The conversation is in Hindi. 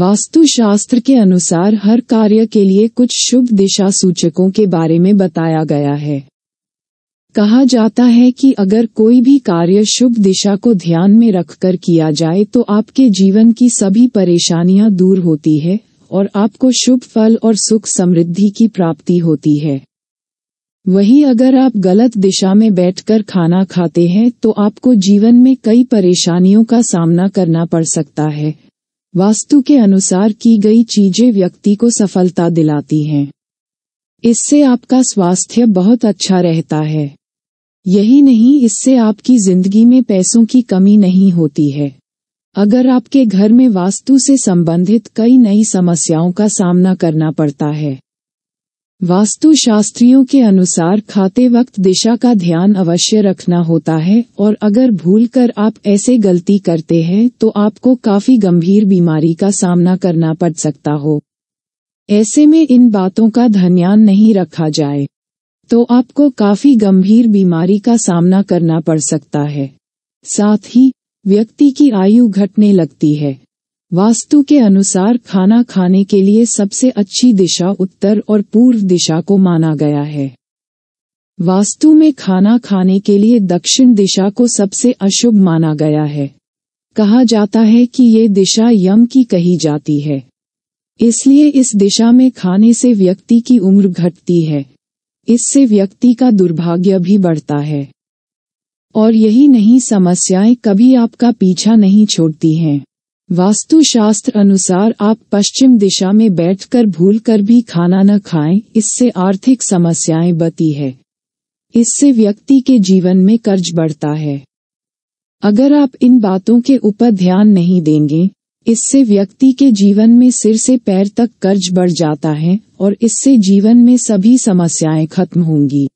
वास्तुशास्त्र के अनुसार हर कार्य के लिए कुछ शुभ दिशा सूचकों के बारे में बताया गया है कहा जाता है कि अगर कोई भी कार्य शुभ दिशा को ध्यान में रखकर किया जाए तो आपके जीवन की सभी परेशानियां दूर होती है और आपको शुभ फल और सुख समृद्धि की प्राप्ति होती है वही अगर आप गलत दिशा में बैठकर खाना खाते हैं तो आपको जीवन में कई परेशानियों का सामना करना पड़ सकता है वास्तु के अनुसार की गई चीजें व्यक्ति को सफलता दिलाती हैं इससे आपका स्वास्थ्य बहुत अच्छा रहता है यही नहीं इससे आपकी जिंदगी में पैसों की कमी नहीं होती है अगर आपके घर में वास्तु से संबंधित कई नई समस्याओं का सामना करना पड़ता है वास्तुशास्त्रियों के अनुसार खाते वक्त दिशा का ध्यान अवश्य रखना होता है और अगर भूल कर आप ऐसे गलती करते हैं तो आपको काफी गंभीर बीमारी का सामना करना पड़ सकता हो ऐसे में इन बातों का ध्यान नहीं रखा जाए तो आपको काफी गंभीर बीमारी का सामना करना पड़ सकता है साथ ही व्यक्ति की आयु घटने लगती है वास्तु के अनुसार खाना खाने के लिए सबसे अच्छी दिशा उत्तर और पूर्व दिशा को माना गया है वास्तु में खाना खाने के लिए दक्षिण दिशा को सबसे अशुभ माना गया है कहा जाता है कि ये दिशा यम की कही जाती है इसलिए इस दिशा में खाने से व्यक्ति की उम्र घटती है इससे व्यक्ति का दुर्भाग्य भी बढ़ता है और यही नहीं समस्याएं कभी आपका पीछा नहीं छोड़ती हैं वास्तुशास्त्र अनुसार आप पश्चिम दिशा में बैठकर भूल कर भी खाना न खाएं, इससे आर्थिक समस्याएं बती है इससे व्यक्ति के जीवन में कर्ज बढ़ता है अगर आप इन बातों के ऊपर ध्यान नहीं देंगे इससे व्यक्ति के जीवन में सिर से पैर तक कर्ज बढ़ जाता है और इससे जीवन में सभी समस्याएं खत्म होंगी